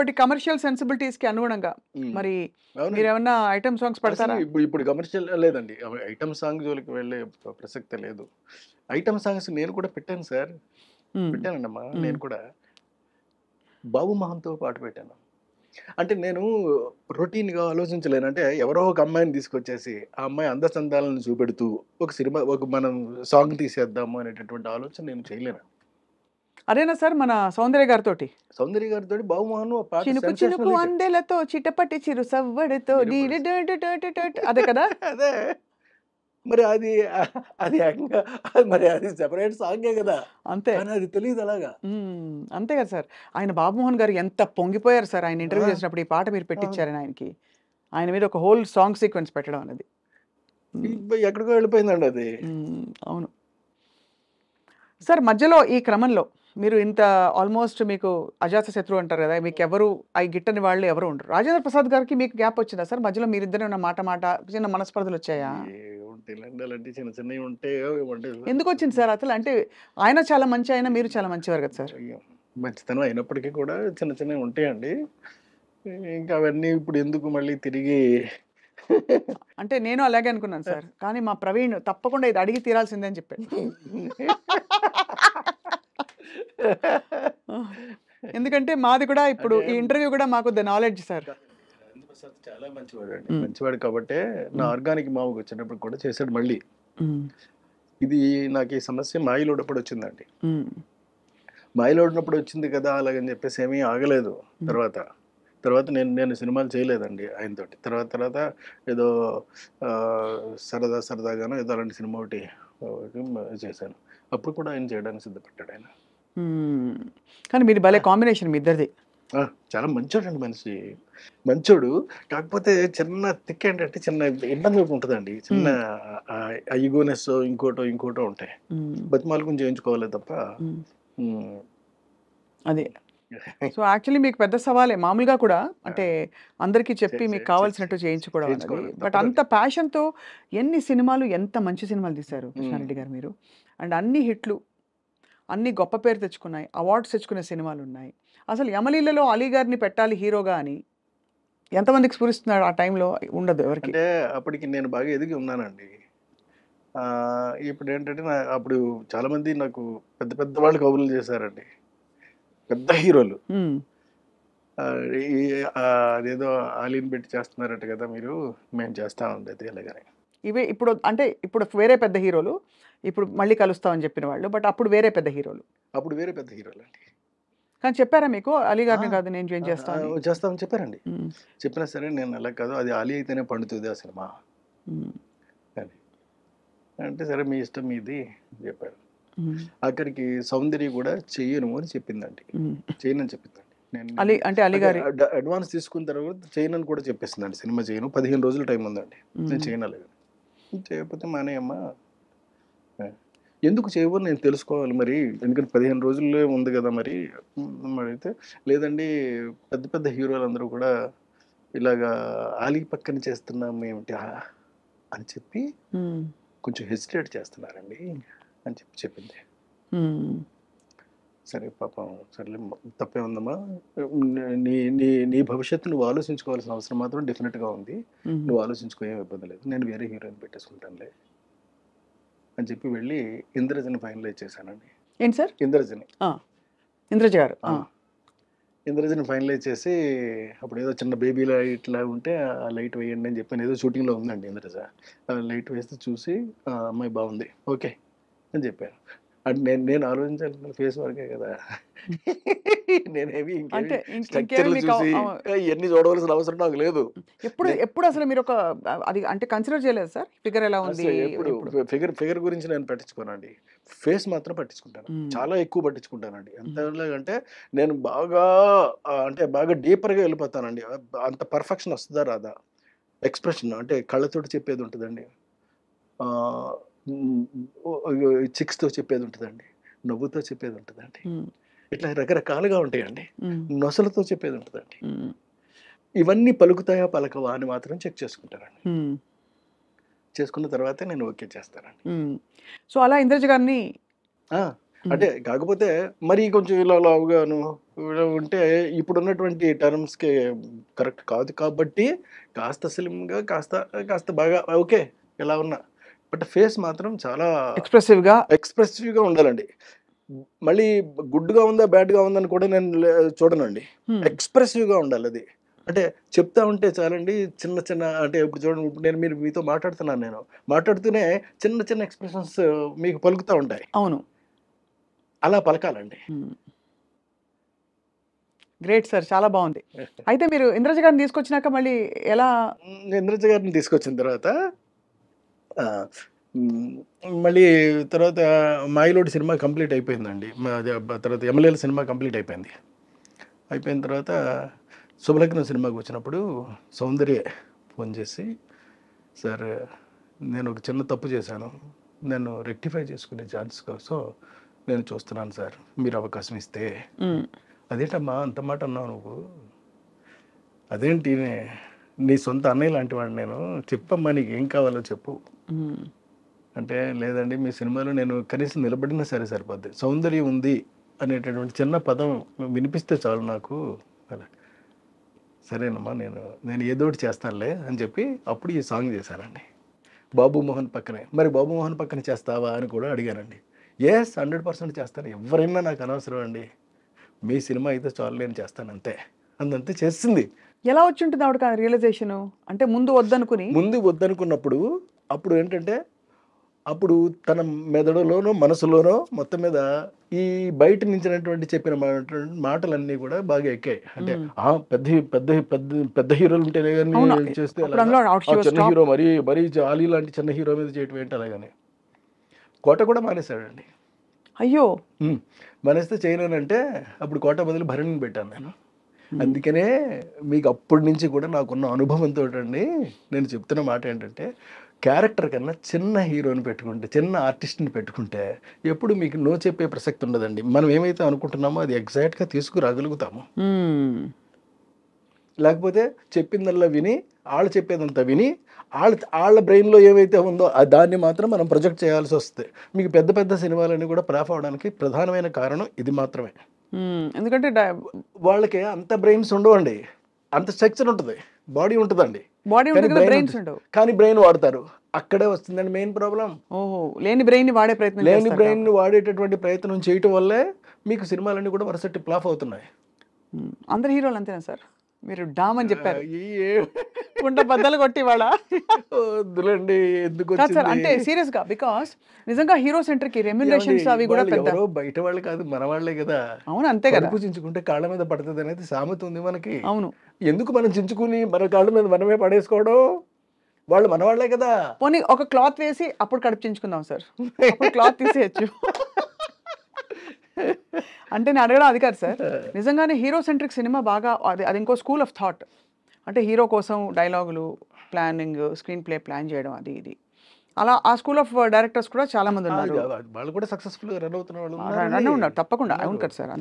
ఇప్పటి commercial sensibilities కి అనుగుణంగా మరి మీరు ఏమన్నా ఐటమ్ సాంగ్స్ పడతారా ఇప్పుడు ఇప్పుడు కమర్షియల్ లేదండి ఐటమ్ సాంగ్ జోలికి వెళ్ళే ప్రసక్తి లేదు ఐటమ్ సాంగ్స్ నేను కూడా పెట్టాను సార్ పెట్టానండమ్మా నేను కూడా బాబు మహంతో పాటు పెట్టాను అంటే నేను రొటీన్గా ఆలోచించలేను అంటే ఎవరో ఒక అమ్మాయిని తీసుకొచ్చేసి ఆ అమ్మాయి అందచందాలను చూపెడుతూ ఒక సినిమా ఒక మనం సాంగ్ తీసేద్దాము అనేటటువంటి ఆలోచన నేను చేయలేను అదేనా సార్ మన సౌందర్య గారితో సౌందర్య గారితో బహుమాను చినుకు చినుకు అందేలతో చిటపటి చిరు సవ్వడితో అదే కదా అదే మరి అది అది మరి అది సెపరేట్ సాంగ్ కదా అంతే అది తెలియదు అలాగా అంతే కదా సార్ ఆయన బాబుమోహన్ గారు ఎంత పొంగిపోయారు సార్ ఆయన ఇంటర్వ్యూ చేసినప్పుడు ఈ పాట మీరు పెట్టించారని ఆయనకి ఆయన మీద ఒక హోల్ సాంగ్ సీక్వెన్స్ పెట్టడం అనేది ఎక్కడికో వెళ్ళిపోయిందండి అది అవును సార్ మధ్యలో ఈ క్రమంలో మీరు ఇంత ఆల్మోస్ట్ మీకు అజాత శత్రువు అంటారు కదా మీకు ఎవరు ఆ గిట్టని వాళ్ళు ఎవరు ఉండరు రాజేంద్ర ప్రసాద్ గారికి మీకు గ్యాప్ వచ్చిందా సార్ మధ్యలో మీరిద్దరు ఉన్న మాట మాట చిన్న మనస్పర్ధలు వచ్చాయా చిన్న చిన్నవి ఉంటే ఎందుకు వచ్చింది సార్ అసలు అంటే ఆయన చాలా మంచి ఆయన మీరు చాలా మంచివారు కదా సార్ మంచితనం అయినప్పటికీ కూడా చిన్న చిన్నవి ఉంటాయండి ఇంకా అవన్నీ ఇప్పుడు ఎందుకు మళ్ళీ తిరిగి అంటే నేను అలాగే అనుకున్నాను సార్ కానీ మా ప్రవీణ్ తప్పకుండా ఇది అడిగి తీరాల్సిందే అని చెప్పాను ఎందుకంటే మాది కూడా ఇప్పుడు ఈ ఇంటర్వ్యూ కూడా మాకు నాలెడ్జ్ సార్ చాలా మంచివాడు అండి మంచివాడు కాబట్టి నా ఆర్గానిక్ మావుకి వచ్చినప్పుడు కూడా చేశాడు మళ్ళీ ఇది నాకు ఈ సమస్య మాయలోడప్పుడు వచ్చిందండి మాయలోడినప్పుడు వచ్చింది కదా అలాగని చెప్పేసి ఏమీ ఆగలేదు తర్వాత తర్వాత నేను నేను సినిమాలు చేయలేదండి ఆయనతో తర్వాత తర్వాత ఏదో సరదా సరదాగానో ఏదో అలాంటి సినిమా ఒకటి చేశాను అప్పుడు కూడా ఆయన చేయడానికి సిద్ధపడ్డాడు ఆయన కానీ మీరు భలే కాంబినేషన్ మీ ఇద్దరిది చాలా మంచోడు అండి మనిషి మంచోడు కాకపోతే చిన్న తిక్క ఏంటంటే చిన్న ఇబ్బంది ఉంటుందండి చిన్న అయ్యగోనెస్ ఇంకోటో ఇంకోటో ఉంటాయి బతిమాలు కొంచెం చేయించుకోవాలి తప్ప అదే సో యాక్చువల్లీ మీకు పెద్ద సవాలే మామూలుగా కూడా అంటే అందరికీ చెప్పి మీకు కావాల్సినట్టు చేయించుకోవడం బట్ అంత ప్యాషన్తో ఎన్ని సినిమాలు ఎంత మంచి సినిమాలు తీశారు కృష్ణారెడ్డి గారు మీరు అండ్ అన్ని హిట్లు అన్ని గొప్ప పేరు తెచ్చుకున్నాయి అవార్డ్స్ తెచ్చుకునే సినిమాలు ఉన్నాయి అసలు యమలీలలో అలీ గారిని పెట్టాలి హీరోగా అని ఎంతమందికి స్ఫురిస్తున్నాడు ఆ టైంలో ఉండదు ఎవరికి అంటే అప్పటికి నేను బాగా ఎదిగి ఉన్నానండి ఇప్పుడు ఏంటంటే నా అప్పుడు చాలామంది నాకు పెద్ద పెద్ద వాళ్ళు కబుర్లు చేశారండి పెద్ద హీరోలు అదేదో ఆలీని పెట్టి చేస్తున్నారట కదా మీరు మేము చేస్తామండి అయితే ఇలాగనే ఇవి ఇప్పుడు అంటే ఇప్పుడు వేరే పెద్ద హీరోలు ఇప్పుడు మళ్ళీ కలుస్తామని చెప్పిన వాళ్ళు బట్ అప్పుడు వేరే పెద్ద హీరోలు అప్పుడు వేరే పెద్ద హీరోలు అండి కానీ చెప్పారా మీకు అలీ గారిని కాదు నేను జాయిన్ చేస్తాను చేస్తామని చెప్పారండి చెప్పినా సరే నేను అలా కాదు అది అలీ అయితేనే పండుతుంది ఆ సినిమా అంటే సరే మీ ఇష్టం మీది చెప్పారు అక్కడికి సౌందర్య కూడా చెయ్యను అని చెప్పిందండి చేయనని చెప్పిందండి నేను అలీ అంటే అలీ గారి అడ్వాన్స్ తీసుకున్న తర్వాత చేయనని కూడా చెప్పేసిందండి సినిమా చేయను పదిహేను రోజులు టైం ఉందండి నేను చేయనలేదు చేయకపోతే మానేయమ్మా ఎందుకు చేయబో నేను తెలుసుకోవాలి మరి ఎందుకంటే పదిహేను రోజుల్లో ఉంది కదా మరి అయితే లేదండి పెద్ద పెద్ద హీరోలు అందరూ కూడా ఇలాగా ఆలీ పక్కన చేస్తున్నాము ఏమిటి అని చెప్పి కొంచెం హెసిటేట్ చేస్తున్నారండి అని చెప్పి చెప్పింది సరే పాపం సర్లే తప్పే ఉందమ్మా నీ నీ నీ భవిష్యత్తు నువ్వు ఆలోచించుకోవాల్సిన అవసరం మాత్రం డెఫినెట్గా ఉంది నువ్వు ఆలోచించుకో ఏం ఇబ్బంది లేదు నేను వేరే హీరోయిన్ పెట్టేసుకుంటానులే అని చెప్పి వెళ్ళి ఇంద్రజని ఫైనలైజ్ చేశానండి ఏంటి సార్ ఇంద్రజని ఇంద్రజ గారు ఇంద్రజని ఫైనలైజ్ చేసి అప్పుడు ఏదో చిన్న బేబీ లైట్లా ఉంటే ఆ లైట్ వేయండి అని చెప్పి ఏదో షూటింగ్లో ఉందండి ఇంద్రజ లైట్ వేస్తే చూసి అమ్మాయి బాగుంది ఓకే అని చెప్పారు అంటే నేను నేను ఆలోచించాను ఫేస్ వర్కే కదా నేనేమి స్ట్రక్చర్లు చూసి ఇవన్నీ చూడవలసిన అవసరం నాకు లేదు ఎప్పుడు ఎప్పుడు అసలు మీరు ఒక అది అంటే కన్సిడర్ చేయలేదు సార్ ఫిగర్ ఎలా ఉంది ఎప్పుడు ఫిగర్ ఫిగర్ గురించి నేను పట్టించుకోనండి ఫేస్ మాత్రం పట్టించుకుంటాను చాలా ఎక్కువ పట్టించుకుంటానండి ఎంత అంటే నేను బాగా అంటే బాగా డీపర్గా వెళ్ళిపోతానండి అంత పర్ఫెక్షన్ వస్తుందా రాదా ఎక్స్ప్రెషన్ అంటే కళ్ళతోటి చెప్పేది ఉంటుందండి చిక్స్తో చెప్పేది ఉంటుందండి నవ్వుతో చెప్పేది ఉంటుందండి ఇట్లా రకరకాలుగా ఉంటాయండి నొసలతో చెప్పేది ఉంటుందండి ఇవన్నీ పలుకుతాయా పలకవా అని మాత్రం చెక్ చేసుకుంటారండి చేసుకున్న తర్వాతే నేను ఓకే చేస్తానండి సో అలా ఇంద్రజ గారిని అంటే కాకపోతే మరి కొంచెం ఇలా లావుగాను ఉంటే ఇప్పుడున్నటువంటి టర్మ్స్కి కరెక్ట్ కాదు కాబట్టి కాస్త స్లిమ్గా కాస్త కాస్త బాగా ఓకే ఇలా ఉన్నా బట్ ఫేస్ మాత్రం చాలా ఎక్స్ప్రెసివ్గా ఎక్స్ప్రెసివ్గా ఉండాలండి మళ్ళీ గుడ్గా ఉందా బ్యాడ్గా ఉందని కూడా నేను చూడనండి ఎక్స్ప్రెసివ్గా ఉండాలి అది అంటే చెప్తా ఉంటే చాలండి చిన్న చిన్న అంటే ఇప్పుడు చూడండి ఇప్పుడు నేను మీరు మీతో మాట్లాడుతున్నాను నేను మాట్లాడుతూనే చిన్న చిన్న ఎక్స్ప్రెషన్స్ మీకు పలుకుతూ ఉంటాయి అవును అలా పలకాలండి గ్రేట్ సార్ చాలా బాగుంది అయితే మీరు ఇంద్రజ గారిని తీసుకొచ్చినాక మళ్ళీ ఎలా ఇంద్రజ గారిని తీసుకొచ్చిన తర్వాత మళ్ళీ తర్వాత మాయలోడి సినిమా కంప్లీట్ అయిపోయిందండి తర్వాత ఎమ్మెల్యేల సినిమా కంప్లీట్ అయిపోయింది అయిపోయిన తర్వాత శుభలగ్నం సినిమాకి వచ్చినప్పుడు సౌందర్య ఫోన్ చేసి సార్ నేను ఒక చిన్న తప్పు చేశాను నేను రెక్టిఫై చేసుకునే ఛాన్స్ కోసం నేను చూస్తున్నాను సార్ మీరు అవకాశం ఇస్తే అదేంటమ్మా అంత మాట అన్నావు నువ్వు అదేంటి నీ సొంత అన్నయ్య లాంటి వాడిని నేను చెప్పమ్మా నీకు ఏం కావాలో చెప్పు అంటే లేదండి మీ సినిమాలో నేను కనీసం నిలబడినా సరే సరిపోద్ది సౌందర్యం ఉంది అనేటటువంటి చిన్న పదం వినిపిస్తే చాలు నాకు అలా సరేనమ్మా నేను నేను ఏదో ఒకటి చేస్తానులే అని చెప్పి అప్పుడు ఈ సాంగ్ చేశానండి బాబు మోహన్ పక్కనే మరి బాబు మోహన్ పక్కన చేస్తావా అని కూడా అడిగానండి ఎస్ హండ్రెడ్ పర్సెంట్ చేస్తాను ఎవరైనా నాకు అనవసరం అండి మీ సినిమా అయితే చాలు నేను చేస్తాను అంతే అందంతే చేస్తుంది ఎలా వచ్చి ఉంటుంది ఆవిడ కానీ రియలైజేషన్ అంటే ముందు వద్దనుకుని ముందు వద్దనుకున్నప్పుడు అప్పుడు ఏంటంటే అప్పుడు తన మెదడులోనో మనసులోనో మొత్తం మీద ఈ బయట నుంచినటువంటి చెప్పిన మాటలన్నీ కూడా బాగా ఎక్కాయి అంటే ఆ పెద్ద పెద్ద పెద్ద పెద్ద హీరోలు ఉంటేనే కానీ చేస్తే చిన్న హీరో మరీ మరీ జాలీ లాంటి చిన్న హీరో మీద చేయటం ఏంటి అలాగని కోట కూడా మానేశాడండి అయ్యో మానేస్తే చేయలేనంటే అప్పుడు కోట బదులు భరణిని పెట్టాను నేను అందుకనే మీకు అప్పటి నుంచి కూడా నాకున్న అనుభవంతో అండి నేను చెప్తున్న మాట ఏంటంటే క్యారెక్టర్ కన్నా చిన్న హీరోని పెట్టుకుంటే చిన్న ఆర్టిస్ట్ని పెట్టుకుంటే ఎప్పుడు మీకు నో చెప్పే ప్రసక్తి ఉండదండి మనం ఏమైతే అనుకుంటున్నామో అది ఎగ్జాక్ట్గా తీసుకురాగలుగుతాము లేకపోతే చెప్పిందల్లా విని వాళ్ళు చెప్పేదంతా విని వాళ్ళ వాళ్ళ బ్రెయిన్లో ఏమైతే ఉందో దాన్ని మాత్రం మనం ప్రొజెక్ట్ చేయాల్సి వస్తుంది మీకు పెద్ద పెద్ద సినిమాలన్నీ కూడా ప్రాఫ్ అవడానికి ప్రధానమైన కారణం ఇది మాత్రమే ఎందుకంటే వాళ్ళకి అంత బ్రెయిన్స్ ఉండవు అండి అంత స్ట్రక్చర్ ఉంటుంది బాడీ అండి బాడీ బ్రెయిన్స్ ఉండవు కానీ బ్రెయిన్ వాడతారు అక్కడే వస్తుందండి మెయిన్ ప్రాబ్లం ఓహో లేని బ్రెయిన్ వాడే ప్రయత్నం లేని బ్రెయిన్ వాడేటటువంటి ప్రయత్నం చేయటం వల్లే మీకు సినిమాలన్నీ కూడా వరుస టిప్లాఫ్ అవుతున్నాయి అందరు హీరోలు అంతేనా సార్ మీరు డామ్ అని చెప్పారు గుంట బద్దలు కొట్టి వాళ్ళ ఎందుకు అంటే సీరియస్ గా బికాస్ నిజంగా హీరో సెంటర్ కి రెమ్యునరేషన్స్ అవి కూడా పెద్ద బయట వాళ్ళు కాదు మన వాళ్ళే కదా అవును అంతే కదా పూజించుకుంటే కాళ్ళ మీద పడుతుంది అనేది సామెత ఉంది మనకి అవును ఎందుకు మనం చించుకుని మన కాళ్ళ మీద మనమే పడేసుకోవడం వాళ్ళు మన వాళ్ళే కదా పోనీ ఒక క్లాత్ వేసి అప్పుడు కడుపు చించుకుందాం సార్ క్లాత్ తీసేయచ్చు అంటే నేను అడగడం అది కాదు సార్ నిజంగానే హీరో సెంట్రిక్ సినిమా బాగా అది అది ఇంకో స్కూల్ ఆఫ్ థాట్ అంటే హీరో కోసం డైలాగులు ప్లానింగ్ స్క్రీన్ ప్లే ప్లాన్ చేయడం అది ఇది అలా ఆ స్కూల్ ఆఫ్ డైరెక్టర్స్ కూడా చాలా మంది ఉన్నారు వాళ్ళు కూడా సక్సెస్ఫుల్ రన్ తప్పకుండా అవును కదా సార్